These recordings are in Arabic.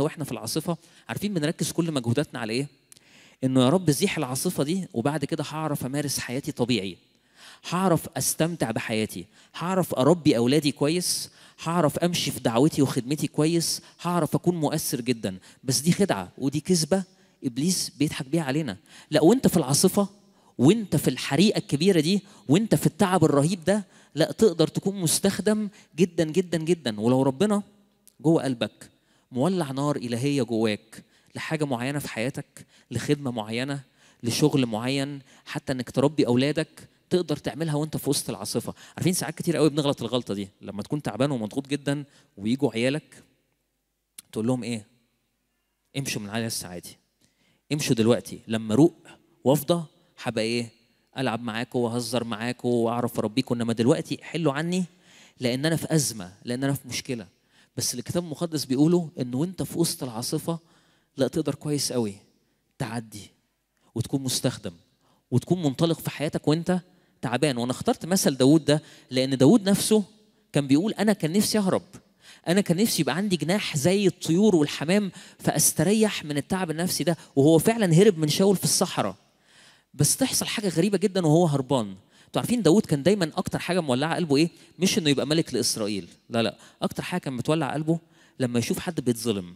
واحنا في العاصفه عارفين بنركز كل مجهوداتنا على ايه؟ انه يا رب زيح العاصفه دي وبعد كده هعرف امارس حياتي طبيعي. هعرف استمتع بحياتي، هعرف اربي اولادي كويس، هعرف امشي في دعوتي وخدمتي كويس، هعرف اكون مؤثر جدا، بس دي خدعه ودي كذبه ابليس بيضحك بيها علينا. لا وانت في العاصفه وانت في الحريقه الكبيره دي وانت في التعب الرهيب ده لا تقدر تكون مستخدم جدا جدا جدا ولو ربنا جوه قلبك مولع نار إلهية جواك لحاجة معينة في حياتك لخدمة معينة لشغل معين حتى انك تربي اولادك تقدر تعملها وانت في وسط العاصفه عارفين ساعات كتير قوي بنغلط الغلطه دي لما تكون تعبان ومضغوط جدا ويجوا عيالك تقول لهم ايه امشوا من على السعاده امشوا دلوقتي لما اروق وافضى هبقى ايه العب معاكم واهزر معاكم واعرف اربيكم انما دلوقتي حلوا عني لان انا في ازمه لان انا في مشكله بس الكتاب المقدس بيقوله ان وانت في وسط العاصفه لا تقدر كويس قوي تعدي وتكون مستخدم وتكون منطلق في حياتك وانت تعبان وانا اخترت مثل داود ده لان داود نفسه كان بيقول انا كان نفسي اهرب انا كان نفسي يبقى عندي جناح زي الطيور والحمام فاستريح من التعب النفسي ده وهو فعلا هرب من شاول في الصحراء بس تحصل حاجه غريبه جدا وهو هربان انتوا عارفين داوود كان دايما اكتر حاجه مولعه قلبه ايه مش انه يبقى ملك لاسرائيل لا لا اكتر حاجه كان بتولع قلبه لما يشوف حد بيتظلم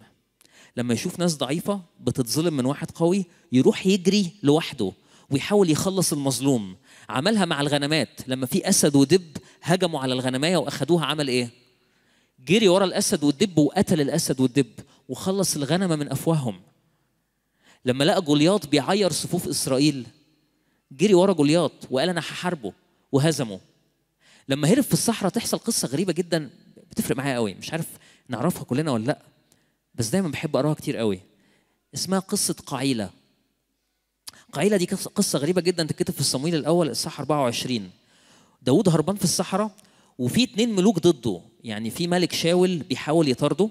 لما يشوف ناس ضعيفه بتتظلم من واحد قوي يروح يجري لوحده ويحاول يخلص المظلوم عملها مع الغنمات لما في اسد ودب هجموا على الغنمايه واخدوها عمل ايه جري ورا الاسد والدب وقتل الاسد والدب وخلص الغنمه من افواههم لما لقى جولياط بيعير صفوف اسرائيل جري ورا جولياط وقال انا هحاربه وهزمه لما هرب في الصحراء تحصل قصه غريبه جدا بتفرق معايا قوي مش عارف نعرفها كلنا ولا لا بس دايما بحب اقراها كتير قوي اسمها قصه قعيله قعيله دي قصه غريبه جدا تتكتب في الصمويل الاول اصحاح 24 داوود هربان في الصحراء وفي اتنين ملوك ضده يعني في ملك شاول بيحاول يطارده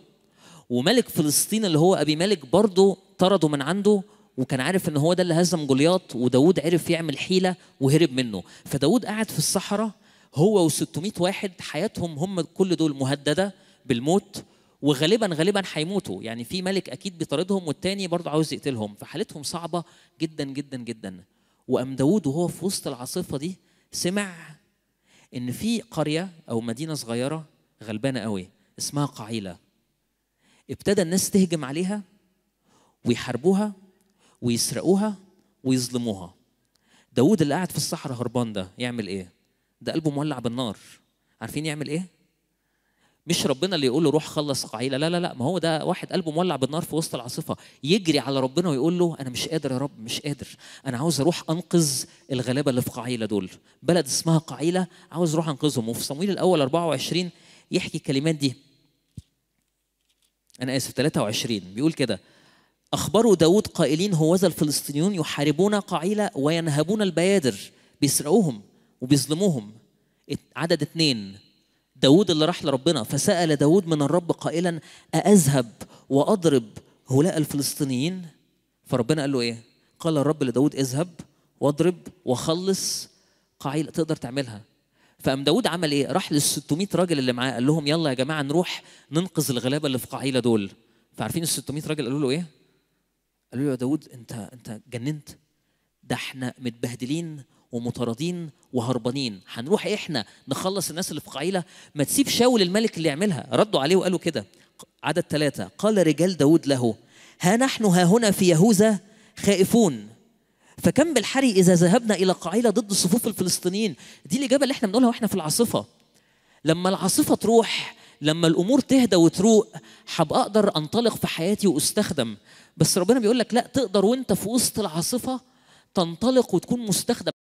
وملك فلسطين اللي هو ابي ملك برضه طرده من عنده وكان عارف ان هو ده اللي هزم جولياط وداود عرف يعمل حيله وهرب منه فداود قعد في الصحراء هو و600 واحد حياتهم هم كل دول مهدده بالموت وغالبا غالبا هيموتوا يعني في ملك اكيد بيطاردهم والتاني برضه عاوز يقتلهم فحالتهم صعبه جدا جدا جدا وقام داود وهو في وسط العاصفه دي سمع ان في قريه او مدينه صغيره غلبانه قوي اسمها قعيله ابتدى الناس تهجم عليها ويحاربوها ويسرقوها ويظلموها داود اللي قاعد في الصحراء هربان ده يعمل ايه ده قلبه مولع بالنار عارفين يعمل ايه مش ربنا اللي يقول له روح خلص قعيله لا لا لا ما هو ده واحد قلبه مولع بالنار في وسط العاصفه يجري على ربنا ويقول له انا مش قادر يا رب مش قادر انا عاوز اروح انقذ الغلابه اللي في قعيله دول بلد اسمها قعيله عاوز اروح انقذهم وفي صمويل الاول 24 يحكي الكلمات دي انا اسف 23 بيقول كده أخبروا داود قائلين هوذا الفلسطينيون يحاربون قعيلة وينهبون البيادر بيسرقوهم وبيظلموهم عدد اثنين داود اللي راح لربنا فسأل داود من الرب قائلا أذهب وأضرب هؤلاء الفلسطينيين فربنا قال له إيه قال الرب لداود اذهب واضرب وخلص قعيلة تقدر تعملها فقام داود عمل ايه؟ راح لل 600 راجل اللي معاه قال لهم يلا يا جماعه نروح ننقذ الغلابه اللي في قعيله دول. فعارفين ال 600 راجل قالوا له ايه؟ قالوا له يا داود انت انت جننت ده احنا متبهدلين ومطاردين وهربانين هنروح احنا نخلص الناس اللي في قعيله ما تسيب شاول الملك اللي يعملها ردوا عليه وقالوا كده عدد ثلاثة قال رجال داود له ها نحن ها هنا في يهوذا خائفون فكم بالحري إذا ذهبنا إلى قعيلة ضد صفوف الفلسطينيين دي الإجابة اللي احنا بنقولها واحنا في العاصفة لما العاصفة تروح لما الامور تهدى وتروق هبقى اقدر انطلق في حياتي واستخدم بس ربنا بيقول لك لا تقدر وانت في وسط العاصفه تنطلق وتكون مستخدم